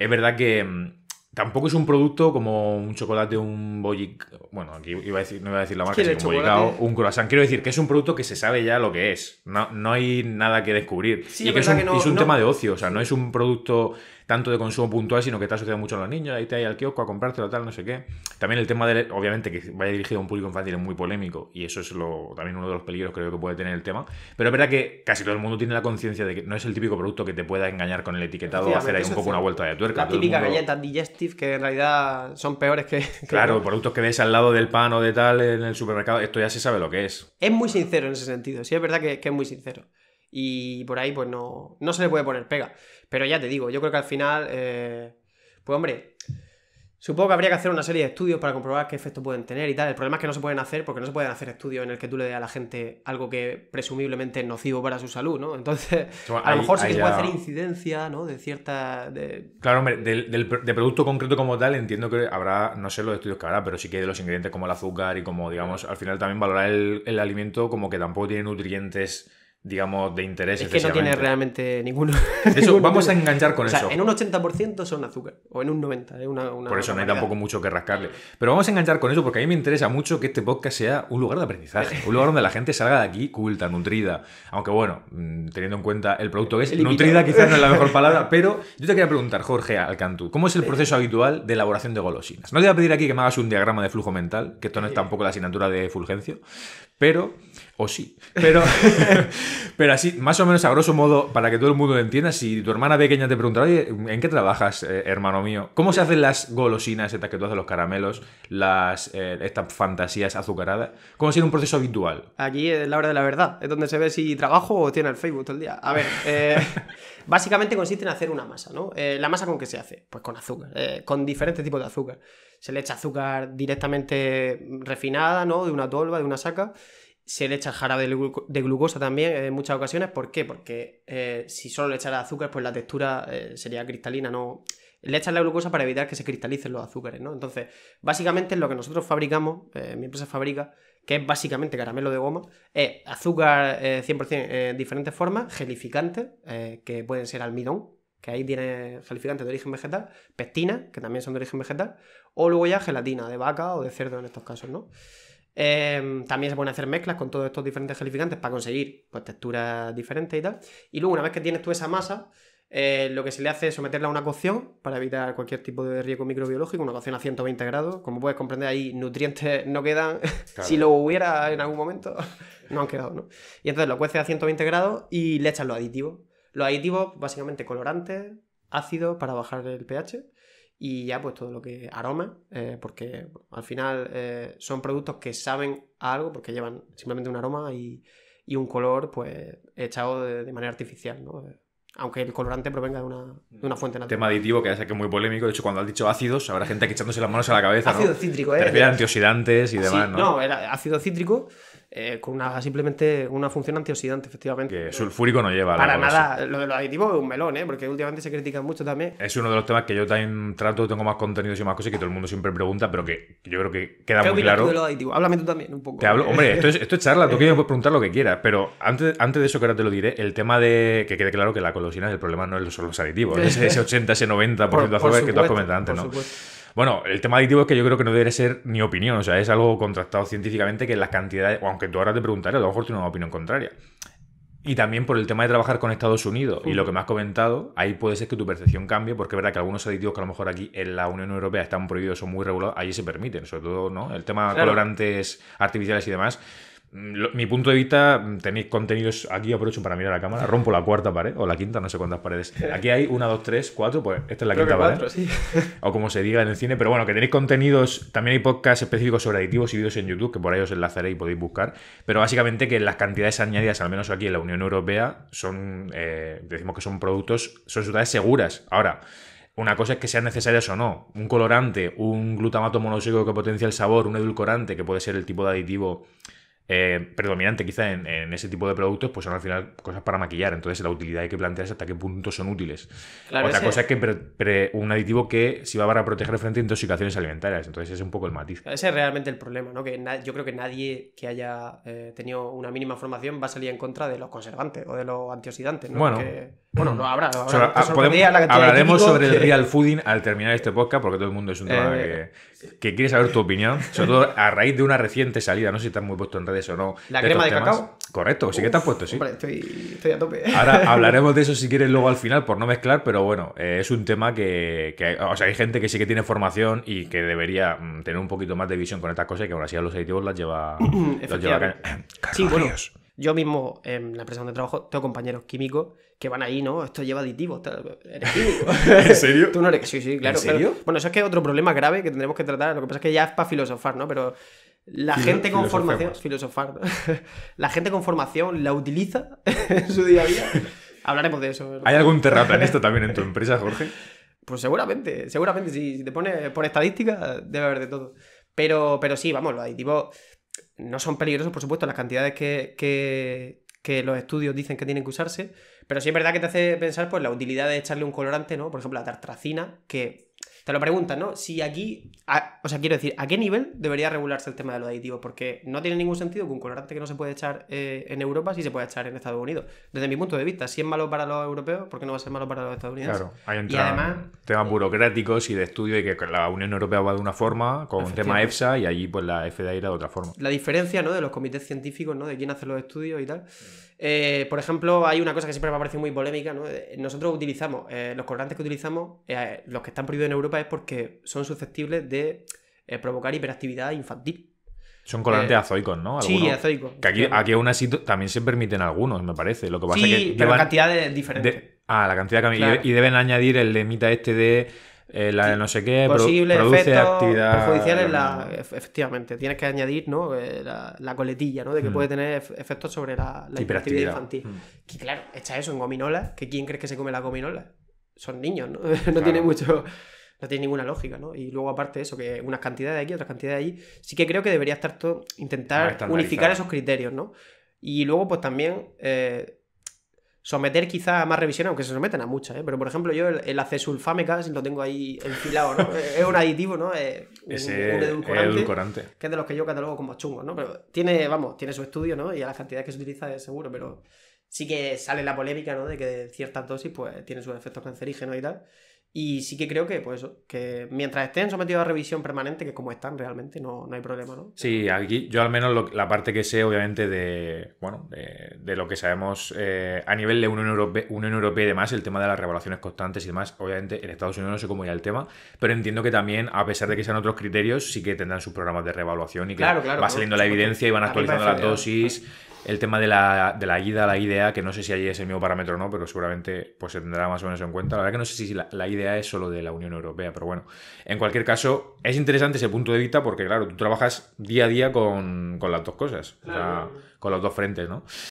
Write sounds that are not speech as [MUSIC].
es verdad que mm, tampoco es un producto como un chocolate, un bollic. Bueno, aquí no iba a decir la marca, sino un bollicao, un croissant. Quiero decir que es un producto que se sabe ya lo que es. No, no hay nada que descubrir. y que es un, es un tema de ocio. O sea, no es un producto tanto de consumo puntual, sino que te ha asociado mucho a los niños, ahí te hay al kiosco a comprártelo, tal, no sé qué. También el tema de, obviamente, que vaya dirigido a un público infantil es muy polémico y eso es lo, también uno de los peligros creo que puede tener el tema. Pero es verdad que casi todo el mundo tiene la conciencia de que no es el típico producto que te pueda engañar con el etiquetado o hacer ahí un poco una vuelta de tuerca. La típica galleta digestive que en realidad son peores que... claro, productos que ves al lado del pan o de tal en el supermercado, esto ya se sabe lo que es. Es muy sincero en ese sentido, sí, es verdad que, es muy sincero. Y por ahí pues no, no se le puede poner pega. Pero ya te digo, yo creo que al final, eh, pues hombre, supongo que habría que hacer una serie de estudios para comprobar qué efectos pueden tener y tal. El problema es que no se pueden hacer porque no se pueden hacer estudios en el que tú le des a la gente algo que presumiblemente es nocivo para su salud, ¿no? Entonces, a lo mejor sí que se puede hacer incidencia, ¿no? De cierta... De... Claro, hombre, del, de producto concreto como tal entiendo que habrá, no sé los estudios que habrá, pero sí que de los ingredientes como el azúcar y como, digamos, al final también valorar el, el alimento como que tampoco tiene nutrientes digamos, de interés. Es que no tiene realmente ninguno. [LAUGHS] Eso, vamos a enganchar con eso. En un 80% son azúcar, o en un 90%. una, Por eso no hay tampoco mucho que rascarle. Pero vamos a enganchar con eso, porque a mí me interesa mucho que este podcast sea un lugar de aprendizaje, un lugar donde la gente salga de aquí culta, nutrida. Aunque bueno, mm, teniendo en cuenta el producto que es, nutrida quizás no es la mejor [LAUGHS] palabra, pero yo te quería preguntar, Jorge Alcantú, ¿cómo es el proceso habitual de elaboración de golosinas? No te voy a pedir aquí que me hagas un diagrama de flujo mental, que esto no es tampoco la asignatura de Fulgencio, pero, o sí, pero, [LAUGHS] pero así, más o menos a grosso modo, para que todo el mundo lo entienda, si tu hermana pequeña te pregunta, oye, ¿en qué trabajas, eh, hermano mío? ¿Cómo se hacen las golosinas estas que tú haces, los caramelos, las, eh, estas fantasías azucaradas? ¿Cómo sido un proceso habitual? Aquí es la hora de la verdad, es donde se ve si trabajo o tiene el Facebook todo el día. A ver, eh... [LAUGHS] Básicamente consiste en hacer una masa, ¿no? Eh, ¿La masa con qué se hace? Pues con azúcar, eh, con diferentes tipos de azúcar. Se le echa azúcar directamente refinada, ¿no? De una tolva, de una saca. Se le echa jarabe de glucosa también en muchas ocasiones. ¿Por qué? Porque eh, si solo le echara azúcar, pues la textura sería cristalina, no, le echan la glucosa para evitar que se cristalicen los azúcares, ¿no? Entonces, básicamente lo que nosotros fabricamos, eh, mi empresa fabrica, que es básicamente caramelo de goma, es azúcar 100% eh, 100% eh, diferentes formas, gelificantes, que pueden ser almidón, que ahí tiene gelificantes de origen vegetal, pestinas, que también son de origen vegetal, o luego ya gelatina de vaca o de cerdo en estos casos, ¿no? Em, también se pueden hacer mezclas con todos estos diferentes gelificantes para conseguir pues, texturas diferentes y tal. Y luego, una vez que tienes tú esa masa, eh, lo que se le hace es someterla a una cocción para evitar cualquier tipo de riesgo microbiológico, una cocción a 120 grados. Como puedes comprender, ahí nutrientes [LAUGHS] no quedan. si lo hubiera en algún momento, [LAUGHS] no han quedado, ¿no? Y entonces lo cuece a 120 grados y le echan los aditivos. Los aditivos, básicamente colorantes, ácidos para bajar el pH y ya pues todo lo que aroma, eh, porque al final eh, son productos que saben a algo porque llevan simplemente un aroma y, un color pues echado de, de manera artificial, ¿no? aunque el colorante provenga de una, fuente natural. Tema aditivo que ya sé que es muy polémico. De hecho, cuando has dicho ácidos, habrá gente que echándose las manos a la cabeza. ácido cítrico, ¿eh? Te antioxidantes y demás, sí, ¿no? No, era ácido cítrico eh, con una simplemente una función antioxidante, efectivamente. Que sulfúrico no lleva. Para nada, lo de los aditivos es un melón, ¿eh? porque últimamente se critican mucho también. Es uno de los temas que yo también trato, tengo más contenidos y más cosas que todo el mundo siempre pregunta, pero que yo creo que queda muy claro. Tú de los aditivos? Háblame tú también un poco. hombre, esto es, esto es charla, tú [LAUGHS] eh, puedes preguntar lo que quieras, pero antes, antes de eso que ahora te lo diré, el tema de que quede claro que la colosina, el problema no son los aditivos, [LAUGHS] ese 80, ese 90% por, de azúcar que tú has comentado antes, ¿no? Bueno, el tema aditivo es que yo creo que no debe ser ni opinión, o sea, es algo contrastado científicamente que las cantidades, aunque tú ahora te preguntarás, a lo mejor tienes una opinión contraria. Y también por el tema de trabajar con Estados Unidos y lo que me has comentado, ahí puede ser que tu percepción cambie, porque es verdad que algunos aditivos que a lo mejor aquí en la Unión Europea están prohibidos, son muy regulados, allí se permiten, sobre todo, ¿no? El tema de colorantes artificiales y demás Mm, mi punto de vista, mm, tenéis contenidos aquí, aprovecho para mirar la cámara, rompo la cuarta pared o la quinta, no sé cuántas paredes. [LAUGHS] Aquí hay una, dos, tres, cuatro, pues esta es la quinta pared. [LAUGHS] O como se diga en el cine, pero bueno, que tenéis contenidos, también hay podcasts específicos sobre aditivos y vídeos en YouTube, que por ahí os enlazaré y podéis buscar, pero básicamente que las cantidades añadidas, al menos aquí en la Unión Europea, son, eh, decimos que son productos, son sustancias seguras. Ahora, una cosa es que sean necesarias o no. Un colorante, un glutamato monosódico que potencia el sabor, un edulcorante, que puede ser el tipo de aditivo eh, predominante quizá en, ese tipo de productos, pues son al final cosas para maquillar. Entonces la utilidad hay que plantearse hasta qué punto son útiles. Otra cosa es que un aditivo que si va a proteger frente a intoxicaciones alimentarias. Entonces ese es un poco el matiz. Ese es realmente el problema, ¿no? Que yo creo que nadie que haya eh, tenido una mínima formación va a salir en contra de los conservantes o de los antioxidantes, ¿no? Bueno. Bueno, mm. no habrá. Ah, hablaremos sobre el real fooding al terminar este podcast, porque todo el mundo es un tema eh, que, quiere saber tu opinión, sobre todo a raíz de una reciente salida. No sé si estás muy puesto en redes o no. ¿La crema de cacao? Correcto, sí que estás puesto, sí. estoy, a tope. Ahora [LAUGHS] hablaremos de eso si quieres luego al final, por no mezclar, pero bueno, eh, es un tema que, sea, hay gente que sí que tiene formación y que debería mm, tener un poquito más de visión con estas cosas y que ahora sí a los aditivos las lleva, los [CLEARS THROAT] [CLEARS THROAT] Sí, bueno. Yo mismo en la empresa donde trabajo tengo compañeros químicos que van ahí, ¿no? Esto lleva aditivos. [LAUGHS] ¿En serio? Tú no eres. Sí, sí, claro. Bueno, eso es que es otro problema grave que tendremos que tratar. Lo que pasa es que ya es para filosofar, ¿no? Pero la gente con formación. Filosofar. [LAUGHS] la gente con formación la utiliza [LAUGHS] en su día a día. Hablaremos de eso. ¿Hay algún en esto también en tu empresa, Jorge? Pues seguramente, seguramente. Si, te pones por estadística, debe haber de todo. Pero, pero sí, vamos, los aditivos no son peligrosos, por supuesto, las cantidades que, que, los estudios dicen que tienen que usarse, pero sí es verdad que te hace pensar pues, la utilidad de echarle un colorante, ¿no? Por ejemplo, la tartracina, que te lo preguntan, ¿no? Si aquí, o sea, quiero decir, ¿a qué nivel debería regularse el tema de los aditivos? Porque no tiene ningún sentido que un colorante que no se puede echar eh, en Europa sí se puede echar en Estados Unidos. Desde mi punto de vista, si es malo para los europeos, ¿por qué no va a ser malo para los estadounidenses? Claro, hay entradas. y además, temas eh, burocráticos y de estudio y que la Unión Europea va de una forma con un tema EFSA y allí pues la FDA irá de otra forma. La diferencia, ¿no? De los comités científicos, ¿no? De quién hace los estudios y tal. Mm. Eh, por ejemplo, hay una cosa que siempre me ha parecido muy polémica, ¿no? Nosotros utilizamos, los colorantes que utilizamos, los que están prohibidos en Europa, es porque son susceptibles de eh, provocar hiperactividad infantil. Son colorantes eh, azoicos, ¿no? sí, azoicos. Que aquí, aún así también se permiten algunos, me parece. Lo que pasa es que. Pero cantidades diferentes. ah, la cantidad que y, deben añadir el lemita este de. Eh, la de no sé qué, Posible actividad. efectivamente. Tienes que añadir ¿no? la, coletilla, ¿no? De que hmm. puede tener efectos sobre la, hiperactividad infantil. Y hmm. claro, echa eso en gominolas. ¿Que quién crees que se come la gominola? Son niños, ¿no? [LAUGHS] no tiene mucho no tiene ninguna lógica, ¿no? Y luego aparte eso, que unas cantidades de aquí, otras cantidades de allí, sí que creo que debería estar todo, intentar unificar esos criterios, ¿no? Y luego pues también... Eh, someter quizá a más revisiones, aunque se someten a muchas, ¿eh? pero por ejemplo yo el, el si lo tengo ahí enfilado, ¿no? es un aditivo, ¿no? Es un, un edulcorante, Que es de los que yo catalogo como chungos, ¿no? Pero tiene, vamos, tiene su estudio, ¿no? Y a las cantidades que se utiliza es seguro, pero sí que sale la polémica, ¿no? De que ciertas dosis pues tienen sus efectos cancerígenos y tal. Y sí que creo que, pues que mientras estén sometidos a revisión permanente, que como están realmente, no, no hay problema, ¿no? Sí, aquí yo al menos la parte que sé, obviamente, de, bueno, de, lo que sabemos eh, a nivel de Unión Europea, y demás, el tema de las revaluaciones constantes y demás, obviamente en Estados Unidos no sé cómo irá el tema, pero entiendo que también, a pesar de que sean otros criterios, sí que tendrán sus programas de revaluación y que claro, claro, va saliendo la evidencia y van actualizando las dosis el tema de la, de la IDA, la IDEA, que no sé si allí es el mismo parámetro o no, pero seguramente pues, se tendrá más o menos en cuenta. La verdad que no sé si la, la, IDEA es solo de la Unión Europea, pero bueno, en cualquier caso, es interesante ese punto de vista porque, claro, tú trabajas día a día con, las dos cosas, con los dos frentes, ¿no?